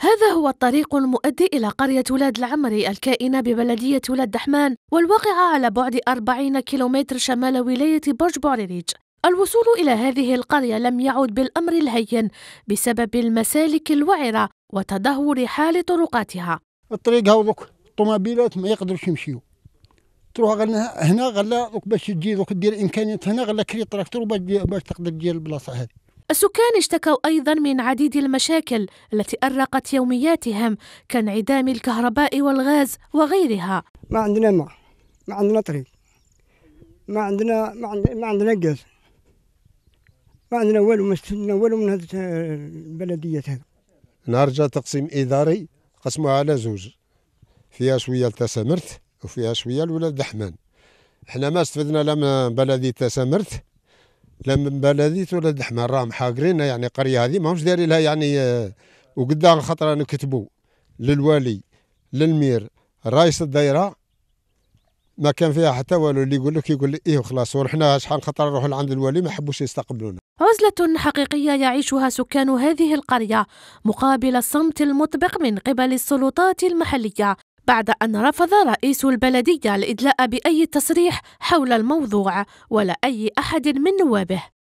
هذا هو الطريق المؤدي إلى قرية ولاد العمري الكائنة ببلدية ولاد دحمان والواقعة على بعد 40 كيلومتر شمال ولاية برج بوريريج الوصول إلى هذه القرية لم يعد بالأمر الهين بسبب المسالك الوعرة وتدهور حال طرقاتها الطريق هاو دوك الطوموبيلات ما يقدرش يمشيو تروح غلا هنا غلا باش تجي دير امكانيات هنا غلا كري تراكتور باش تقدر تجي البلاصه هذه السكان اشتكوا أيضا من عديد المشاكل التي أرقت يومياتهم كانعدام الكهرباء والغاز وغيرها ما عندنا ماء ما عندنا طريق ما عندنا ما عندنا ما عندنا غاز ما عندنا والو ما استفدنا والو من هذه البلديات هذا نهار جا تقسيم إداري قسموها على زوج فيها شوية لتسامرت وفيها شوية لولاد الحمان حنا ما استفدنا لا من بلدية تسامرت لا من بلدي ولا دحمه راهم حاقرين يعني القريه هذه ماهمش داري لها يعني آه، وقدام خطره نكتبوا للوالي للمير رئيس الدائره ما كان فيها حتى والو اللي يقول لك يقول لي ايه وخلاص ورحنا شحال خطره نروح لعند الوالي ما حبوش يستقبلونا عزلة حقيقية يعيشها سكان هذه القرية مقابل الصمت المطبق من قبل السلطات المحلية بعد أن رفض رئيس البلدية الإدلاء بأي تصريح حول الموضوع ولا أي أحد من نوابه